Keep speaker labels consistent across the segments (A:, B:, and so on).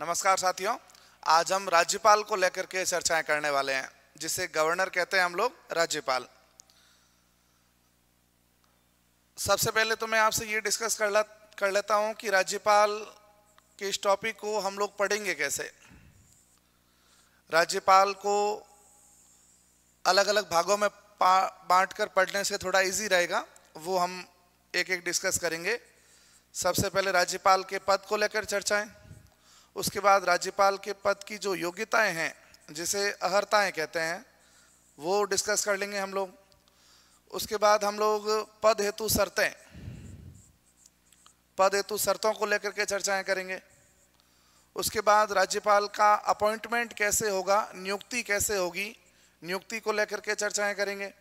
A: नमस्कार साथियों आज हम राज्यपाल को लेकर के चर्चाएं करने वाले हैं जिसे गवर्नर कहते हैं हम लोग राज्यपाल सबसे पहले तो मैं आपसे ये डिस्कस कर ला कर लेता हूं कि राज्यपाल के इस टॉपिक को हम लोग पढ़ेंगे कैसे राज्यपाल को अलग अलग भागों में बांट कर पढ़ने से थोड़ा इजी रहेगा वो हम एक एक डिस्कस करेंगे सबसे पहले राज्यपाल के पद को लेकर चर्चाएं उसके बाद राज्यपाल के पद की जो योग्यताएं हैं जिसे अहर्ताएं कहते हैं वो डिस्कस कर लेंगे हम लोग उसके बाद हम लोग पद हेतु शर्तें पद हेतु शर्तों को लेकर के चर्चाएं करेंगे उसके बाद राज्यपाल का अपॉइंटमेंट कैसे होगा नियुक्ति कैसे होगी नियुक्ति को लेकर के चर्चाएं करेंगे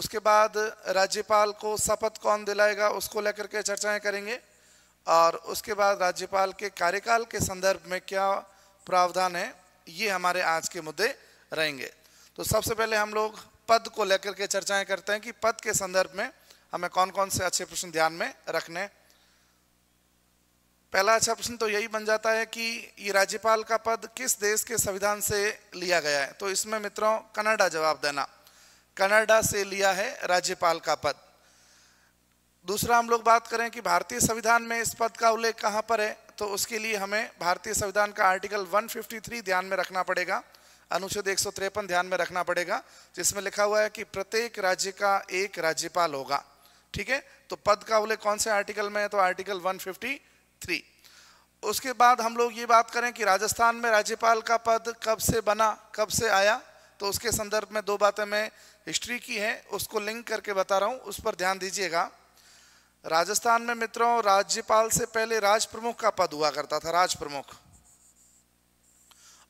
A: उसके बाद राज्यपाल को शपथ कौन दिलाएगा उसको लेकर के चर्चाएं करेंगे और उसके बाद राज्यपाल के कार्यकाल के संदर्भ में क्या प्रावधान है ये हमारे आज के मुद्दे रहेंगे तो सबसे पहले हम लोग पद को लेकर के चर्चाएं करते हैं कि पद के संदर्भ में हमें कौन कौन से अच्छे प्रश्न ध्यान में रखने पहला अच्छा प्रश्न तो यही बन जाता है कि ये राज्यपाल का पद किस देश के संविधान से लिया गया है तो इसमें मित्रों कनाडा जवाब देना कनाडा से लिया है राज्यपाल का पद दूसरा हम लोग बात करें कि भारतीय संविधान में इस पद का उल्लेख कहाँ पर है तो उसके लिए हमें भारतीय संविधान का आर्टिकल 153 ध्यान में रखना पड़ेगा अनुच्छेद एक ध्यान में रखना पड़ेगा जिसमें लिखा हुआ है कि प्रत्येक राज्य का एक राज्यपाल होगा ठीक है तो पद का उल्लेख कौन से आर्टिकल में है तो आर्टिकल 153 उसके बाद हम लोग ये बात करें कि राजस्थान में राज्यपाल का पद कब से बना कब से आया तो उसके संदर्भ में दो बातें मैं हिस्ट्री की है उसको लिंक करके बता रहा हूँ उस पर ध्यान दीजिएगा राजस्थान में मित्रों राज्यपाल से पहले राज प्रमुख का पद हुआ करता था राजप्रमुख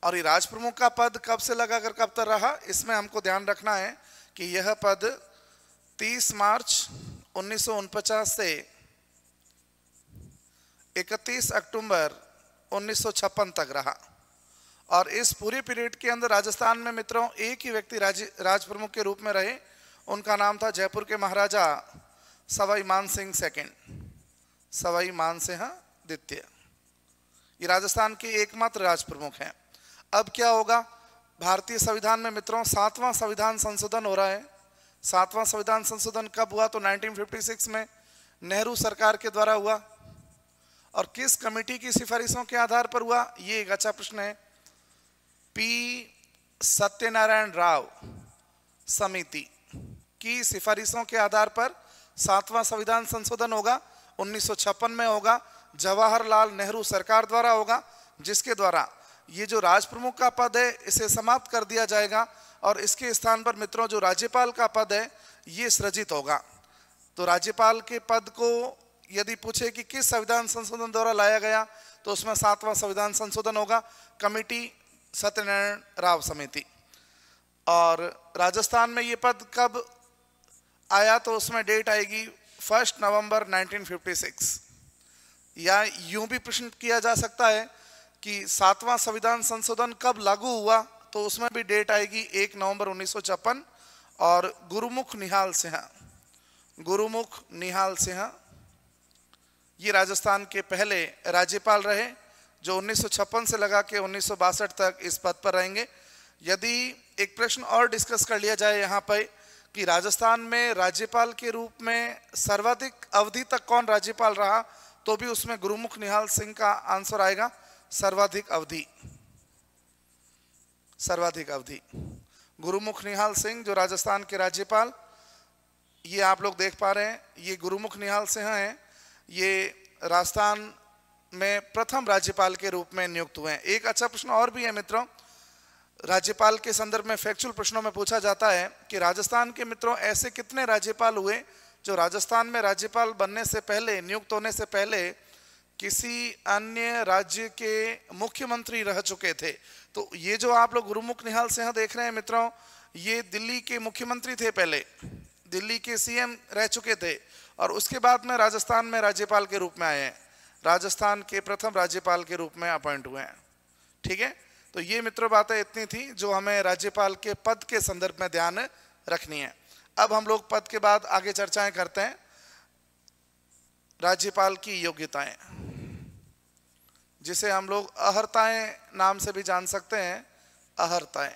A: और ये राजप्रमुख का पद कब से लगा कर कब तक रहा इसमें हमको ध्यान रखना है कि यह पद 30 मार्च उन्नीस से 31 अक्टूबर उन्नीस तक रहा और इस पूरे पीरियड के अंदर राजस्थान में मित्रों एक ही व्यक्ति राज राजप्रमुख के रूप में रहे उनका नाम था जयपुर के महाराजा सवाई मान सिंह सेकेंड सवाई मान सिंह द्वितीय ये राजस्थान के एकमात्र राज प्रमुख हैं अब क्या होगा भारतीय संविधान में मित्रों सातवां संविधान संशोधन हो रहा है सातवां संविधान संशोधन कब हुआ तो 1956 में नेहरू सरकार के द्वारा हुआ और किस कमेटी की सिफारिशों के आधार पर हुआ ये एक अच्छा प्रश्न है पी सत्यनारायण राव समिति की सिफारिशों के आधार पर सातवां संविधान संशोधन होगा उन्नीस में होगा जवाहरलाल नेहरू सरकार द्वारा होगा जिसके द्वारा ये जो राजप्रमुख का पद है इसे समाप्त कर दिया जाएगा और इसके स्थान पर मित्रों जो राज्यपाल का पद है ये सृजित होगा तो राज्यपाल के पद को यदि पूछे कि किस संविधान संशोधन द्वारा लाया गया तो उसमें सातवां संविधान संशोधन होगा कमेटी सत्यनारायण राव समिति और राजस्थान में ये पद कब आया तो उसमें डेट आएगी फर्स्ट नवंबर 1956 या यूं भी प्रश्न किया जा सकता है कि सातवां संविधान संशोधन कब लागू हुआ तो उसमें भी डेट आएगी एक नवंबर उन्नीस और गुरुमुख निहाल सिंह गुरुमुख निहाल सिंह ये राजस्थान के पहले राज्यपाल रहे जो उन्नीस से लगा के उन्नीस तक इस पद पर रहेंगे यदि एक प्रश्न और डिस्कस कर लिया जाए यहाँ पर कि राजस्थान में राज्यपाल के रूप में सर्वाधिक अवधि तक कौन राज्यपाल रहा तो भी उसमें गुरुमुख निहाल सिंह का आंसर आएगा सर्वाधिक अवधि सर्वाधिक अवधि गुरुमुख निहाल सिंह जो राजस्थान के राज्यपाल ये आप लोग देख पा रहे हैं ये गुरुमुख निहाल सिंह हैं ये राजस्थान में प्रथम राज्यपाल के रूप में नियुक्त हुए हैं एक अच्छा प्रश्न और भी है मित्रों राज्यपाल के संदर्भ में फैक्चुअल प्रश्नों में पूछा जाता है कि राजस्थान के मित्रों ऐसे कितने राज्यपाल हुए जो राजस्थान में राज्यपाल बनने से पहले नियुक्त होने से पहले किसी अन्य राज्य के मुख्यमंत्री रह चुके थे तो ये जो आप लोग गुरुमुख निहाल सिंह देख रहे हैं मित्रों ये दिल्ली के मुख्यमंत्री थे पहले दिल्ली के सीएम रह चुके थे और उसके बाद में राजस्थान में राज्यपाल के रूप में आए हैं राजस्थान के प्रथम राज्यपाल के रूप में अपॉइंट हुए हैं ठीक है तो ये मित्रों बातें इतनी थी जो हमें राज्यपाल के पद के संदर्भ में ध्यान रखनी है अब हम लोग पद के बाद आगे चर्चाएं करते हैं राज्यपाल की योग्यताएं जिसे हम लोग अहर्ताएं नाम से भी जान सकते हैं अहर्ताएं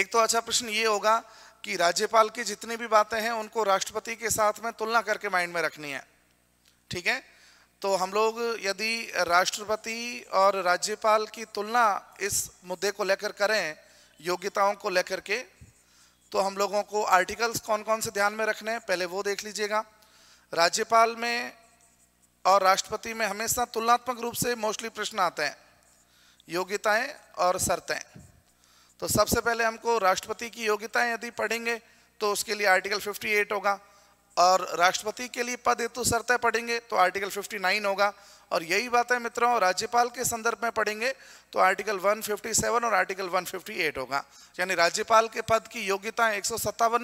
A: एक तो अच्छा प्रश्न ये होगा कि राज्यपाल की जितनी भी बातें हैं उनको राष्ट्रपति के साथ में तुलना करके माइंड में रखनी है ठीक है तो हम लोग यदि राष्ट्रपति और राज्यपाल की तुलना इस मुद्दे को लेकर करें योग्यताओं को लेकर के तो हम लोगों को आर्टिकल्स कौन कौन से ध्यान में रखने हैं पहले वो देख लीजिएगा राज्यपाल में और राष्ट्रपति में हमेशा तुलनात्मक रूप से मोस्टली प्रश्न आते हैं योग्यताएं और शर्तें तो सबसे पहले हमको राष्ट्रपति की योग्यताएं यदि पढ़ेंगे तो उसके लिए आर्टिकल 58 होगा और राष्ट्रपति के लिए पद हेतु शर्तें पढ़ेंगे तो आर्टिकल 59 होगा और यही बात है मित्रों राज्यपाल के संदर्भ में पढ़ेंगे तो आर्टिकल 157 और आर्टिकल 158 होगा यानी राज्यपाल के पद की योग्यता एक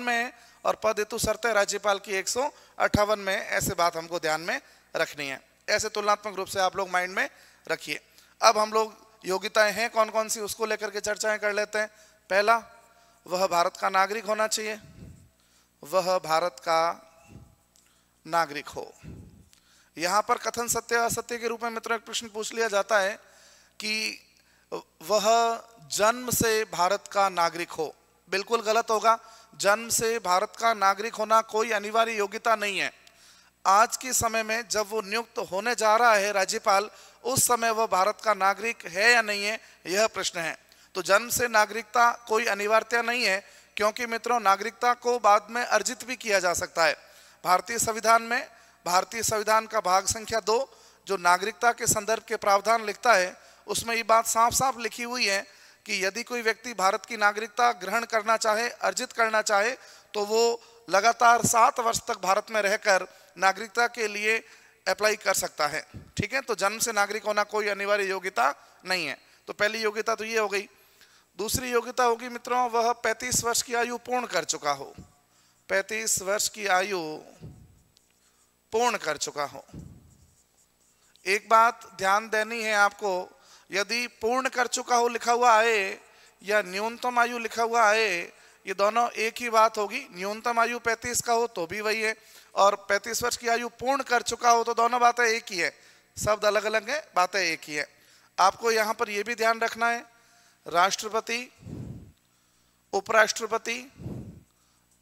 A: में है और पद हेतु शर्तें राज्यपाल की एक में ऐसे बात हमको ध्यान में रखनी है ऐसे तुलनात्मक रूप से आप लोग माइंड में रखिए अब हम लोग योग्यताएं हैं कौन कौन सी उसको लेकर के चर्चाएं कर लेते हैं पहला वह भारत का नागरिक होना चाहिए वह भारत का नागरिक हो यहां पर कथन सत्य असत्य के रूप में मित्रों एक प्रश्न पूछ लिया जाता है कि वह जन्म से भारत का नागरिक हो बिल्कुल गलत होगा जन्म से भारत का नागरिक होना कोई अनिवार्य योग्यता नहीं है आज के समय में जब वो नियुक्त होने जा रहा है राज्यपाल उस समय वह भारत का नागरिक है या नहीं है यह प्रश्न है तो जन्म से नागरिकता कोई अनिवार्यता नहीं है क्योंकि मित्रों नागरिकता को बाद में अर्जित भी किया जा सकता है भारतीय संविधान में भारतीय संविधान का भाग संख्या दो जो नागरिकता के संदर्भ के प्रावधान लिखता है उसमें ये बात साफ साफ लिखी हुई है कि यदि कोई व्यक्ति भारत की नागरिकता ग्रहण करना चाहे अर्जित करना चाहे तो वो लगातार सात वर्ष तक भारत में रहकर नागरिकता के लिए अप्लाई कर सकता है ठीक है तो जन्म से नागरिक होना कोई अनिवार्य योग्यता नहीं है तो पहली योग्यता तो ये हो गई दूसरी योग्यता होगी मित्रों वह 35 वर्ष की आयु पूर्ण कर चुका हो पैंतीस वर्ष की आयु पूर्ण कर चुका हो एक बात ध्यान देनी है आपको यदि पूर्ण कर चुका हो लिखा हुआ आए या न्यूनतम आयु लिखा हुआ आए ये दोनों एक ही बात होगी न्यूनतम आयु पैतीस का हो तो भी वही है और पैंतीस वर्ष की आयु पूर्ण कर चुका हो तो दोनों बातें एक ही है शब्द अलग अलग है बातें एक ही है आपको यहां पर यह भी ध्यान रखना है राष्ट्रपति उपराष्ट्रपति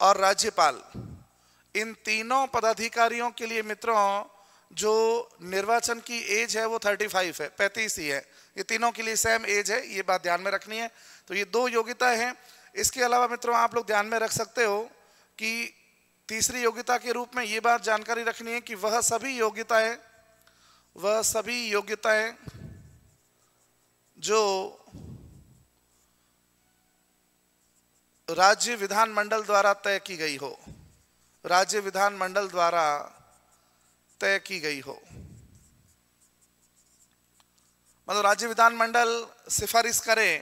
A: और राज्यपाल इन तीनों पदाधिकारियों के लिए मित्रों जो निर्वाचन की एज है वो 35 है 35 ही है ये तीनों के लिए सेम एज है ये बात ध्यान में रखनी है तो ये दो योग्यता है इसके अलावा मित्रों आप लोग ध्यान में रख सकते हो कि तीसरी योग्यता के रूप में ये बात जानकारी रखनी है कि वह सभी योग्यताएं वह सभी योग्यताएं जो राज्य विधान मंडल द्वारा तय की गई हो राज्य विधान मंडल द्वारा तय की गई हो मतलब राज्य विधान मंडल सिफारिश करे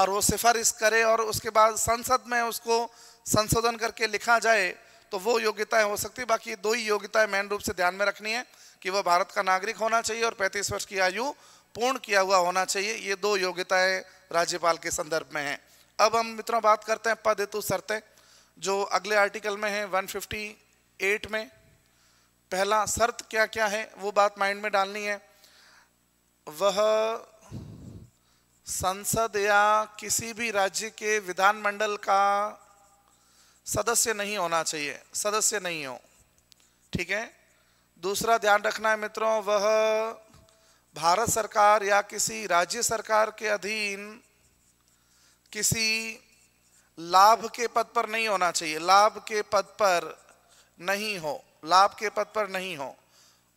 A: और वो सिफारिश करे और उसके बाद संसद में उसको संशोधन करके लिखा जाए तो वो योग्यताएं हो सकती बाकी दो ही योग्यताएं मेन रूप से ध्यान में रखनी है कि वह भारत का नागरिक होना चाहिए और 35 वर्ष की आयु पूर्ण किया हुआ होना चाहिए ये दो योग्यताएं राज्यपाल के संदर्भ में हैं अब हम मित्रों बात करते हैं पदेतु शर्तें जो अगले आर्टिकल में है 158 में पहला शर्त क्या क्या है वो बात माइंड में डालनी है वह संसद या किसी भी राज्य के विधानमंडल का सदस्य नहीं होना चाहिए सदस्य नहीं हो ठीक है दूसरा ध्यान रखना है मित्रों वह भारत सरकार या किसी राज्य सरकार के अधीन किसी लाभ के पद पर नहीं होना चाहिए लाभ के पद पर नहीं हो लाभ के पद पर नहीं हो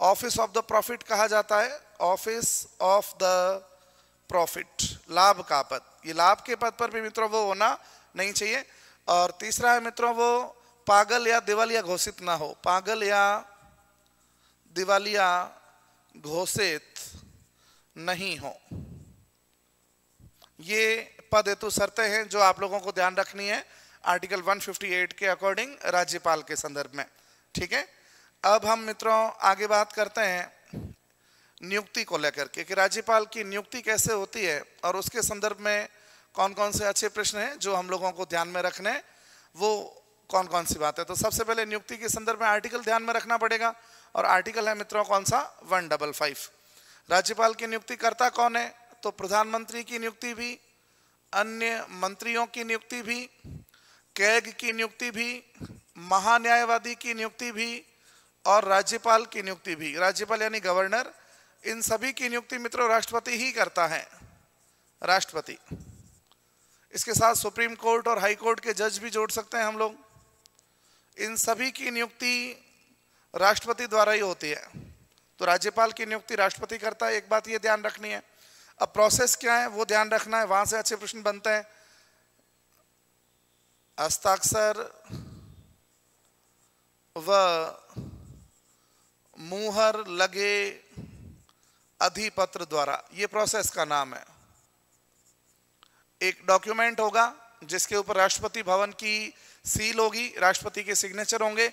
A: ऑफिस ऑफ द प्रॉफिट कहा जाता है ऑफिस ऑफ द प्रॉफिट लाभ का पद ये लाभ के पद पर भी मित्रों वो होना नहीं चाहिए और तीसरा है मित्रों वो पागल या दिवालिया घोषित ना हो पागल या दिवालिया घोषित नहीं हो ये पद हेतु तो शर्तें हैं जो आप लोगों को ध्यान रखनी है आर्टिकल 158 के अकॉर्डिंग राज्यपाल के संदर्भ में ठीक है अब हम मित्रों आगे बात करते हैं नियुक्ति को लेकर के कि राज्यपाल की नियुक्ति कैसे होती है और उसके संदर्भ में कौन कौन से अच्छे प्रश्न हैं जो हम लोगों को ध्यान में रखने वो कौन कौन सी बात है तो सबसे पहले नियुक्ति के संदर्भ में आर्टिकल ध्यान में रखना पड़ेगा और आर्टिकल है मित्रों कौन सा वन डबल फाइव राज्यपाल की नियुक्ति करता कौन है तो प्रधानमंत्री की नियुक्ति भी अन्य मंत्रियों की नियुक्ति भी कैग की नियुक्ति भी महान्यायवादी की नियुक्ति भी और राज्यपाल की नियुक्ति भी राज्यपाल यानी गवर्नर इन सभी की नियुक्ति मित्रों राष्ट्रपति ही करता है राष्ट्रपति इसके साथ सुप्रीम कोर्ट और हाई कोर्ट के जज भी जोड़ सकते हैं हम लोग इन सभी की नियुक्ति राष्ट्रपति द्वारा ही होती है तो राज्यपाल की नियुक्ति राष्ट्रपति करता है एक बात ये ध्यान रखनी है अब प्रोसेस क्या है वो ध्यान रखना है वहां से अच्छे प्रश्न बनते हैं हस्ताक्षर व मुहर लगे अधिपत्र द्वारा ये प्रोसेस का नाम है एक डॉक्यूमेंट होगा जिसके ऊपर राष्ट्रपति भवन की सील होगी राष्ट्रपति के सिग्नेचर होंगे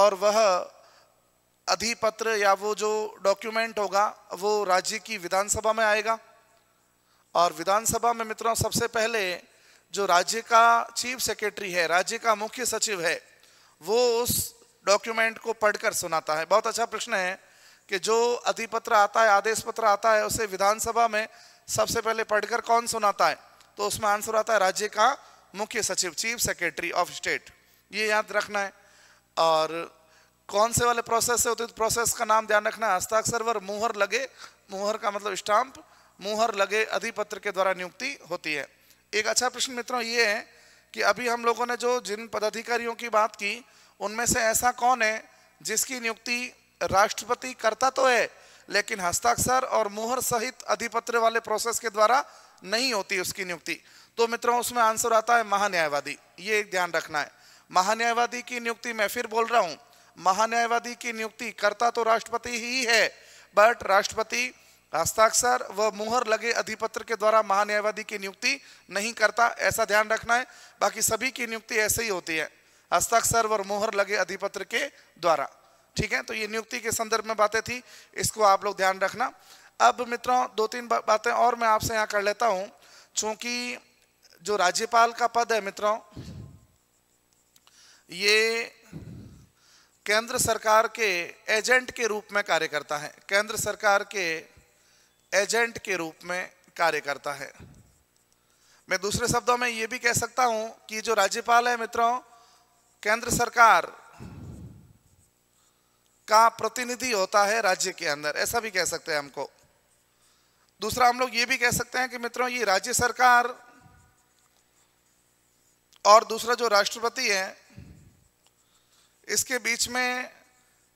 A: और वह अधिपत्र या वो जो डॉक्यूमेंट होगा वो राज्य की विधानसभा में आएगा और विधानसभा में मित्रों सबसे पहले जो राज्य का चीफ सेक्रेटरी है राज्य का मुख्य सचिव है वो उस डॉक्यूमेंट को पढ़कर सुनाता है बहुत अच्छा प्रश्न है कि जो अधिपत्र आता है आदेश पत्र आता है उसे विधानसभा में सबसे पहले पढ़कर कौन सुनाता है तो उसमें आंसर आता है राज्य का मुख्य सचिव चीफ सेक्रेटरी ऑफ स्टेट ये याद रखना है और कौन से वाले प्रोसेस से होते तो प्रोसेस का नाम ध्यान रखना है हस्ताक्षर वर मुहर लगे मुहर का मतलब स्टाम्प मुहर लगे अधिपत्र के द्वारा नियुक्ति होती है एक अच्छा प्रश्न मित्रों ये है कि अभी हम लोगों ने जो जिन पदाधिकारियों की बात की उनमें से ऐसा कौन है जिसकी नियुक्ति राष्ट्रपति करता तो है लेकिन हस्ताक्षर और मुहर सहित अधिपत्र वाले प्रोसेस के द्वारा नहीं होती उसकी नियुक्ति तो मित्रों उसमें आंसर आता है महान्यायवादी ये एक ध्यान रखना है महान्यायवादी की नियुक्ति मैं फिर बोल रहा हूँ महान्यायवादी की नियुक्ति करता तो राष्ट्रपति ही है बट राष्ट्रपति हस्ताक्षर व मुहर लगे अधिपत्र के द्वारा महान्यायवादी की नियुक्ति नहीं करता ऐसा ध्यान रखना है बाकी सभी की नियुक्ति ऐसे ही होती है हस्ताक्षर व मुहर लगे अधिपत्र के द्वारा ठीक है तो ये नियुक्ति के संदर्भ में बातें थी इसको आप लोग ध्यान रखना अब मित्रों दो तीन बातें और मैं आपसे यहाँ कर लेता हूँ चूंकि जो राज्यपाल का पद है मित्रों ये केंद्र सरकार के एजेंट के रूप में कार्य करता है केंद्र सरकार के एजेंट के रूप में कार्य करता है मैं दूसरे शब्दों में ये भी कह सकता हूं कि जो राज्यपाल है मित्रों केंद्र सरकार का प्रतिनिधि होता है राज्य के अंदर ऐसा भी कह सकते हैं हमको दूसरा हम लोग ये भी कह सकते हैं कि मित्रों ये राज्य सरकार और दूसरा जो राष्ट्रपति है इसके बीच में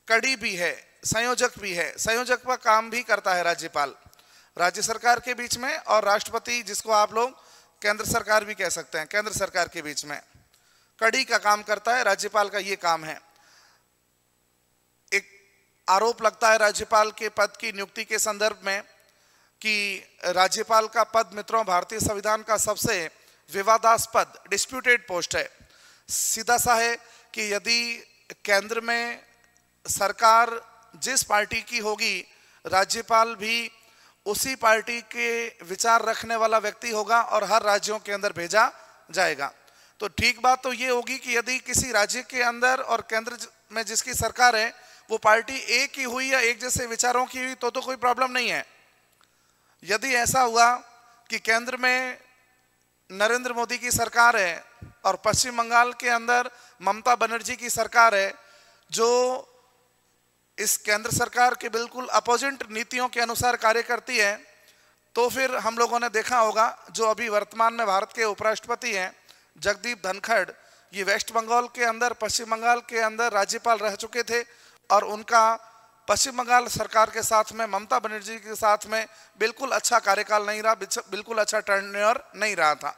A: कड़ी भी है संयोजक भी है संयोजक का काम भी करता है राज्यपाल राज्य सरकार के बीच में और राष्ट्रपति जिसको आप लोग केंद्र सरकार भी कह सकते हैं केंद्र सरकार के बीच में कड़ी का काम करता है राज्यपाल का ये काम है एक आरोप लगता है राज्यपाल के पद की नियुक्ति के संदर्भ में कि राज्यपाल का पद मित्रों भारतीय संविधान का सबसे विवादास्पद डिस्प्यूटेड पोस्ट है सीधा सा है कि यदि केंद्र में सरकार जिस पार्टी की होगी राज्यपाल भी उसी पार्टी के विचार रखने वाला व्यक्ति होगा और हर राज्यों के अंदर भेजा जाएगा तो ठीक बात तो ये होगी कि यदि किसी राज्य के अंदर और केंद्र में जिसकी सरकार है वो पार्टी एक ही हुई या एक जैसे विचारों की हुई तो तो कोई प्रॉब्लम नहीं है यदि ऐसा हुआ कि केंद्र में नरेंद्र मोदी की सरकार है और पश्चिम बंगाल के अंदर ममता बनर्जी की सरकार है जो इस केंद्र सरकार के बिल्कुल अपोजिट नीतियों के अनुसार कार्य करती है तो फिर हम लोगों ने देखा होगा जो अभी वर्तमान में भारत के उपराष्ट्रपति हैं जगदीप धनखड़ ये वेस्ट बंगाल के अंदर पश्चिम बंगाल के अंदर राज्यपाल रह चुके थे और उनका पश्चिम बंगाल सरकार के साथ में ममता बनर्जी के साथ में बिल्कुल अच्छा कार्यकाल नहीं रहा बिल्कुल अच्छा टर्नओवर नहीं रहा था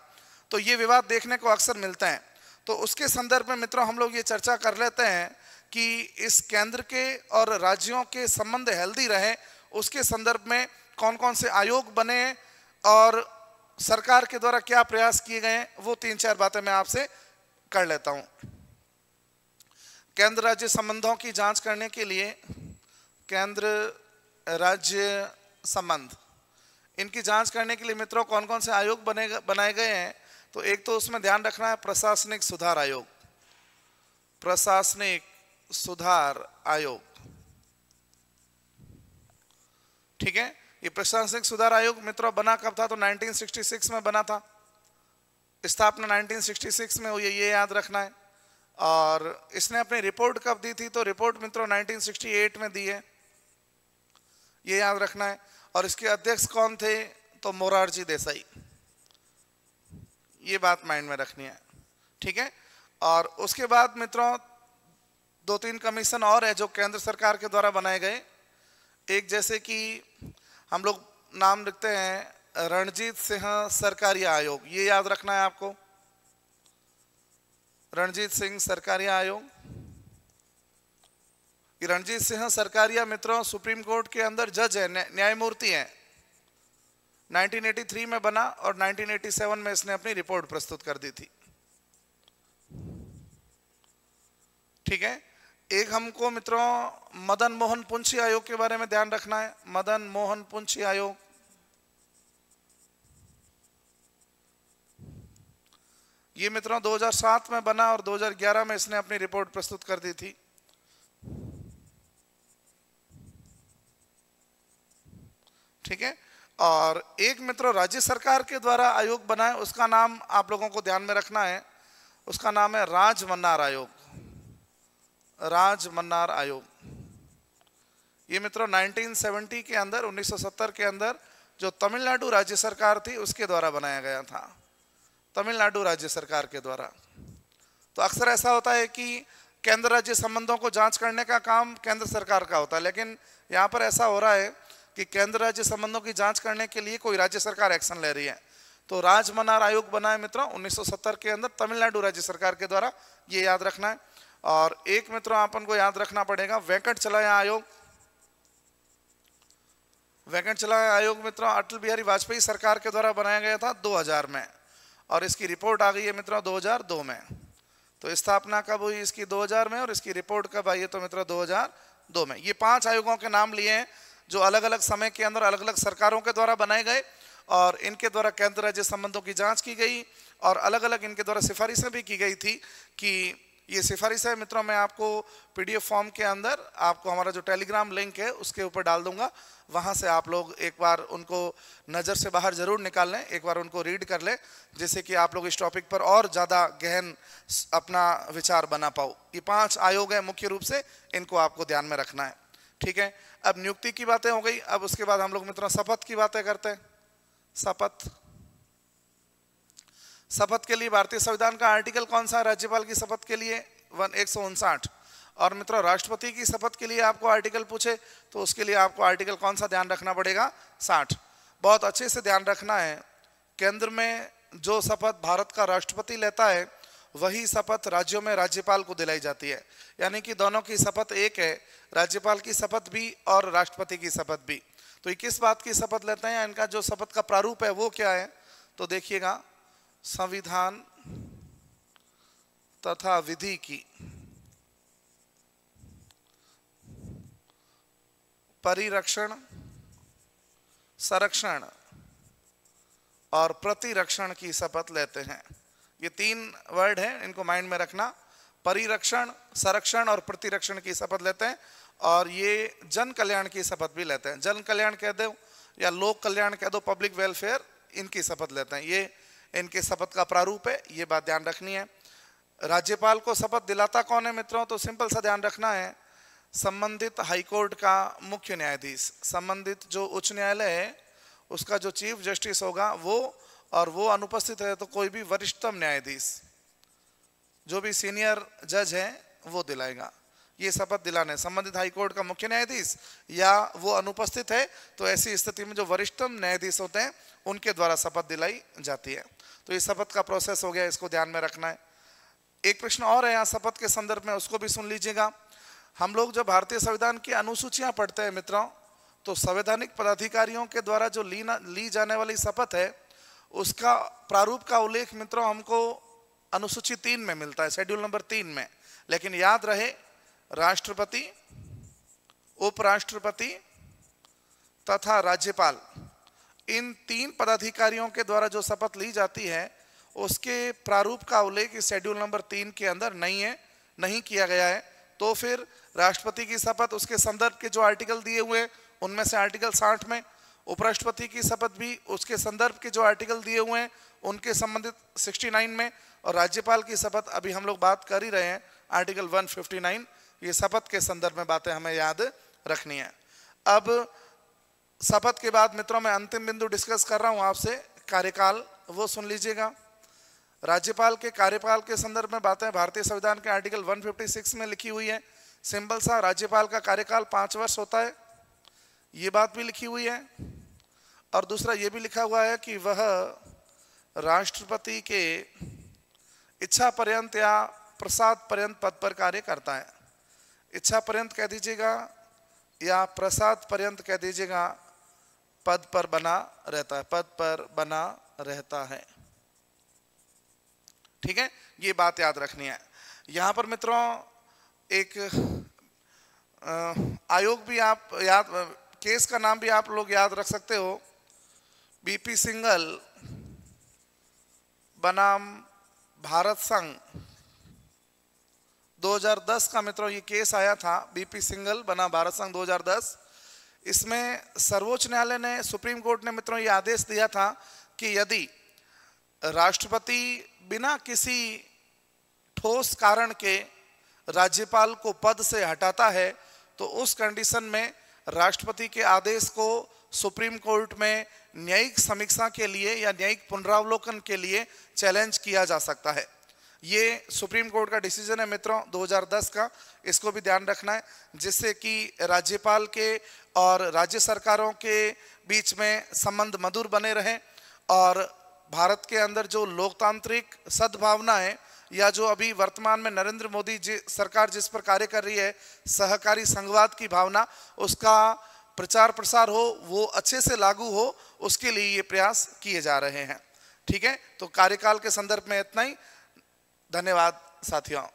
A: तो ये विवाद देखने को अक्सर मिलते हैं तो उसके संदर्भ में मित्रों हम लोग ये चर्चा कर लेते हैं कि इस केंद्र के और राज्यों के संबंध हेल्दी रहे उसके संदर्भ में कौन कौन से आयोग बने और सरकार के द्वारा क्या प्रयास किए गए वो तीन चार बातें मैं आपसे कर लेता हूं केंद्र राज्य संबंधों की जांच करने के लिए केंद्र राज्य संबंध इनकी जांच करने के लिए मित्रों कौन कौन से आयोग बने बनाए गए हैं तो एक तो उसमें ध्यान रखना है प्रशासनिक सुधार आयोग प्रशासनिक सुधार आयोग ठीक है ये प्रशासनिक सुधार आयोग मित्रों बना कब था तो 1966 में बना था स्थापना 1966 में हुई ये याद रखना है और इसने अपनी रिपोर्ट कब दी थी तो रिपोर्ट मित्रों 1968 में दी है ये याद रखना है और इसके अध्यक्ष कौन थे तो मोरारजी देसाई ये बात माइंड में रखनी है ठीक है और उसके बाद मित्रों दो तीन कमीशन और है जो केंद्र सरकार के द्वारा बनाए गए एक जैसे कि हम लोग नाम लिखते हैं रणजीत सिंह सरकारी आयोग ये याद रखना है आपको रणजीत सिंह सरकारी आयोग रणजीत सिंह सरकारिया मित्रों सुप्रीम कोर्ट के अंदर जज है न्यायमूर्ति है 1983 में बना और 1987 में इसने अपनी रिपोर्ट प्रस्तुत कर दी थी ठीक है एक हमको मित्रों मदन मोहन पुंछी आयोग के बारे में ध्यान रखना है मदन मोहन पुंछी आयोग ये मित्रों 2007 में बना और 2011 में इसने अपनी रिपोर्ट प्रस्तुत कर दी थी ठीक है और एक मित्रों राज्य सरकार के द्वारा आयोग बना है उसका नाम आप लोगों को ध्यान में रखना है उसका नाम है राजमन्नार आयोग राज मन्नार आयोग ये मित्रों 1970 के अंदर 1970 के अंदर जो तमिलनाडु राज्य सरकार थी उसके द्वारा बनाया गया था तमिलनाडु राज्य सरकार के द्वारा तो अक्सर ऐसा होता है कि केंद्र राज्य संबंधों को जांच करने का काम केंद्र सरकार का होता है लेकिन यहाँ पर ऐसा हो रहा है कि केंद्र राज्य संबंधों की जांच करने के लिए कोई राज्य सरकार एक्शन ले रही है तो राजमनार आयोग बना है मित्रों 1970 के अंदर तमिलनाडु राज्य सरकार के द्वारा ये याद रखना है और एक मित्रों अपन को याद रखना पड़ेगा वैकट चलाया आयोग वैकट चलाया आयोग मित्रों अटल बिहारी वाजपेयी सरकार के द्वारा बनाया गया था 2000 में और इसकी रिपोर्ट आ गई है मित्रों 2002 में तो स्थापना कब हुई इसकी 2000 में और इसकी रिपोर्ट कब आई है तो मित्रों 2002 में ये पांच आयोगों के नाम लिए हैं जो अलग अलग समय के अंदर अलग अलग सरकारों के द्वारा बनाए गए और इनके द्वारा केंद्र राज्य संबंधों की जाँच की गई और अलग अलग इनके द्वारा सिफारिशें भी की गई थी कि ये सिफारिश है मित्रों मैं आपको पीडीएफ फॉर्म के अंदर आपको हमारा जो टेलीग्राम लिंक है उसके ऊपर डाल दूंगा वहां से आप लोग एक बार उनको नज़र से बाहर ज़रूर निकाल लें एक बार उनको रीड कर लें जैसे कि आप लोग इस टॉपिक पर और ज़्यादा गहन अपना विचार बना पाओ ये पांच आयोग हैं मुख्य रूप से इनको आपको ध्यान में रखना है ठीक है अब नियुक्ति की बातें हो गई अब उसके बाद हम लोग मित्रों शपथ की बातें करते हैं शपथ शपथ के लिए भारतीय संविधान का आर्टिकल कौन सा राज्यपाल की शपथ के लिए वन एक सौ उनसाठ और मित्रों राष्ट्रपति की शपथ के लिए आपको आर्टिकल पूछे तो उसके लिए आपको आर्टिकल कौन सा ध्यान रखना पड़ेगा साठ बहुत अच्छे से ध्यान रखना है केंद्र में जो शपथ भारत का राष्ट्रपति लेता है वही शपथ राज्यों में राज्यपाल को दिलाई जाती है यानी कि दोनों की शपथ एक है राज्यपाल की शपथ भी और राष्ट्रपति की शपथ भी तो ये किस बात की शपथ लेते हैं इनका जो शपथ का प्रारूप है वो क्या है तो देखिएगा संविधान तथा विधि की परिरक्षण संरक्षण और प्रतिरक्षण की शपथ लेते हैं ये तीन वर्ड हैं इनको माइंड में रखना परिरक्षण संरक्षण और प्रतिरक्षण की शपथ लेते हैं और ये जन कल्याण की शपथ भी लेते हैं जन कल्याण कह दो या लोक कल्याण कह दो पब्लिक वेलफेयर इनकी शपथ लेते हैं ये इनके शपथ का प्रारूप है ये बात ध्यान रखनी है राज्यपाल को शपथ दिलाता कौन है मित्रों तो सिंपल सा ध्यान रखना है संबंधित हाईकोर्ट का मुख्य न्यायाधीश संबंधित जो उच्च न्यायालय है उसका जो चीफ जस्टिस होगा वो और वो अनुपस्थित है तो कोई भी वरिष्ठतम न्यायाधीश जो भी सीनियर जज है वो दिलाएगा ये शपथ दिलाने संबंधित हाईकोर्ट का मुख्य न्यायाधीश या वो अनुपस्थित है तो ऐसी स्थिति में जो वरिष्ठतम न्यायाधीश होते हैं उनके द्वारा शपथ दिलाई जाती है तो ये शपथ का प्रोसेस हो गया इसको ध्यान में रखना है एक प्रश्न और है यहाँ शपथ के संदर्भ में उसको भी सुन लीजिएगा हम लोग जब भारतीय संविधान की अनुसूचियां पढ़ते हैं मित्रों तो संवैधानिक पदाधिकारियों के द्वारा जो ली ली जाने वाली शपथ है उसका प्रारूप का उल्लेख मित्रों हमको अनुसूची तीन में मिलता है शेड्यूल नंबर तीन में लेकिन याद रहे राष्ट्रपति उपराष्ट्रपति तथा राज्यपाल इन तीन पदाधिकारियों के द्वारा जो शपथ ली जाती है उसके प्रारूप का उल्लेख शेड्यूल नंबर तीन के अंदर नहीं है नहीं किया गया है तो फिर राष्ट्रपति की शपथ उसके संदर्भ के जो आर्टिकल दिए हुए उनमें से आर्टिकल साठ में उपराष्ट्रपति की शपथ भी उसके संदर्भ के जो आर्टिकल दिए हुए हैं उनके संबंधित 69 में और राज्यपाल की शपथ अभी हम लोग बात कर ही रहे हैं आर्टिकल 159 ये शपथ के संदर्भ में बातें हमें याद रखनी है अब शपथ के बाद मित्रों मैं अंतिम बिंदु डिस्कस कर रहा हूं आपसे कार्यकाल वो सुन लीजिएगा राज्यपाल के कार्यपाल के संदर्भ में बातें भारतीय संविधान के आर्टिकल 156 में लिखी हुई है सिंबल सा राज्यपाल का कार्यकाल पाँच वर्ष होता है ये बात भी लिखी हुई है और दूसरा ये भी लिखा हुआ है कि वह राष्ट्रपति के इच्छा पर्यंत या प्रसाद पर्यंत पद पर कार्य करता है इच्छा पर्यंत कह दीजिएगा या प्रसाद पर्यंत कह दीजिएगा पद पर बना रहता है पद पर बना रहता है ठीक है ये बात याद रखनी है यहां पर मित्रों एक आयोग भी आप याद केस का नाम भी आप लोग याद रख सकते हो बीपी सिंगल बनाम भारत संघ 2010 का मित्रों ये केस आया था बीपी सिंगल बना भारत संघ इसमें सर्वोच्च न्यायालय ने सुप्रीम कोर्ट ने मित्रों ये आदेश दिया था कि यदि राष्ट्रपति बिना किसी ठोस कारण के राज्यपाल को पद से हटाता है तो उस कंडीशन में राष्ट्रपति के आदेश को सुप्रीम कोर्ट में न्यायिक समीक्षा के लिए या न्यायिक पुनरावलोकन के लिए चैलेंज किया जा सकता है ये सुप्रीम कोर्ट का डिसीजन है मित्रों 2010 का इसको भी ध्यान रखना है जिससे कि राज्यपाल के और राज्य सरकारों के बीच में संबंध मधुर बने रहें और भारत के अंदर जो लोकतांत्रिक सद्भावना है या जो अभी वर्तमान में नरेंद्र मोदी जी सरकार जिस पर कार्य कर रही है सहकारी संघवाद की भावना उसका प्रचार प्रसार हो वो अच्छे से लागू हो उसके लिए ये प्रयास किए जा रहे हैं ठीक है तो कार्यकाल के संदर्भ में इतना ही धन्यवाद साथियों